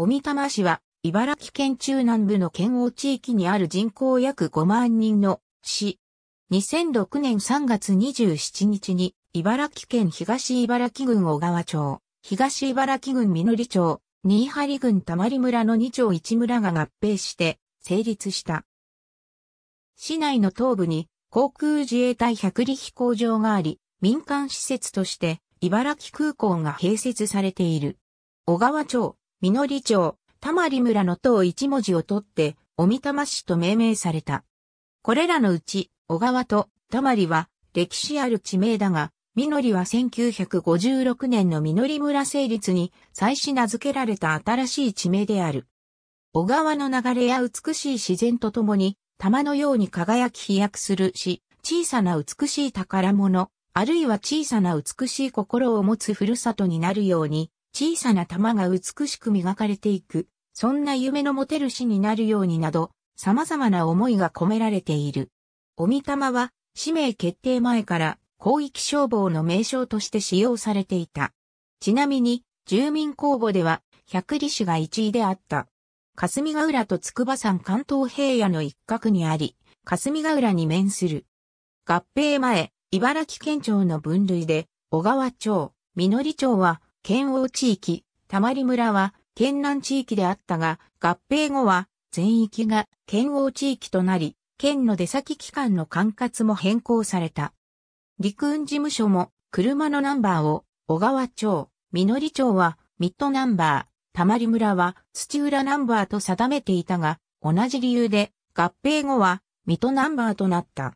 小美玉市は、茨城県中南部の県央地域にある人口約5万人の市。2006年3月27日に、茨城県東茨城郡小川町、東茨城郡みのり町、新張郡たまり村の2町1村が合併して成立した。市内の東部に航空自衛隊百里飛行場があり、民間施設として茨城空港が併設されている。小川町、みのり町、たまり村の等一文字を取って、おみたま市と命名された。これらのうち、小川とたまりは歴史ある地名だが、みのりは1956年のみのり村成立に再始名付けられた新しい地名である。小川の流れや美しい自然とともに、玉のように輝き飛躍するし、小さな美しい宝物、あるいは小さな美しい心を持つふるさとになるように、小さな玉が美しく磨かれていく、そんな夢の持てる詩になるようになど、様々な思いが込められている。おみたまは、使命決定前から広域消防の名称として使用されていた。ちなみに、住民公募では、百里市が1位であった。霞ヶ浦と筑波山関東平野の一角にあり、霞ヶ浦に面する。合併前、茨城県庁の分類で、小川町、みのり町は、県央地域、たまり村は県南地域であったが、合併後は全域が県央地域となり、県の出先機関の管轄も変更された。陸運事務所も車のナンバーを小川町、り町はミッドナンバー、たまり村は土浦ナンバーと定めていたが、同じ理由で合併後は水戸ナンバーとなった。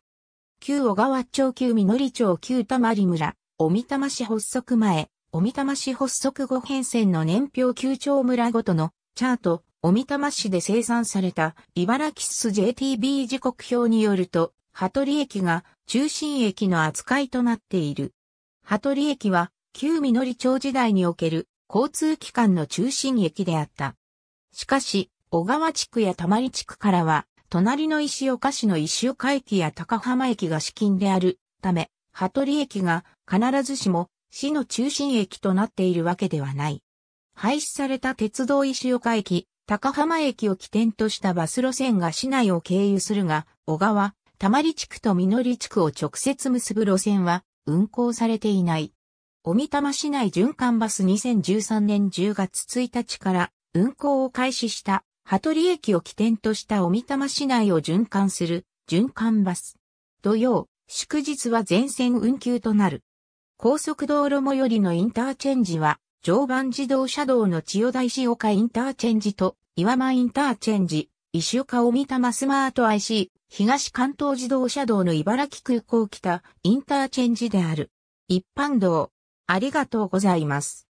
旧小川町旧り町旧たまり村、おみたま市発足前、おみたま市発足後変遷の年表9丁村ごとのチャート、おみたま市で生産された茨城ス JTB 時刻表によると、羽鳥駅が中心駅の扱いとなっている。羽鳥駅は旧実町時代における交通機関の中心駅であった。しかし、小川地区や玉里地区からは、隣の石岡市の石岡駅や高浜駅が資金であるため、羽鳥駅が必ずしも市の中心駅となっているわけではない。廃止された鉄道石岡駅、高浜駅を起点としたバス路線が市内を経由するが、小川、たまり地区とみのり地区を直接結ぶ路線は運行されていない。おみたま市内循環バス2013年10月1日から運行を開始した、羽鳥駅を起点としたおみたま市内を循環する循環バス。土曜、祝日は全線運休となる。高速道路最寄りのインターチェンジは、常磐自動車道の千代田石岡インターチェンジと岩間インターチェンジ、石岡尾三玉スマート IC、東関東自動車道の茨城空港北インターチェンジである。一般道、ありがとうございます。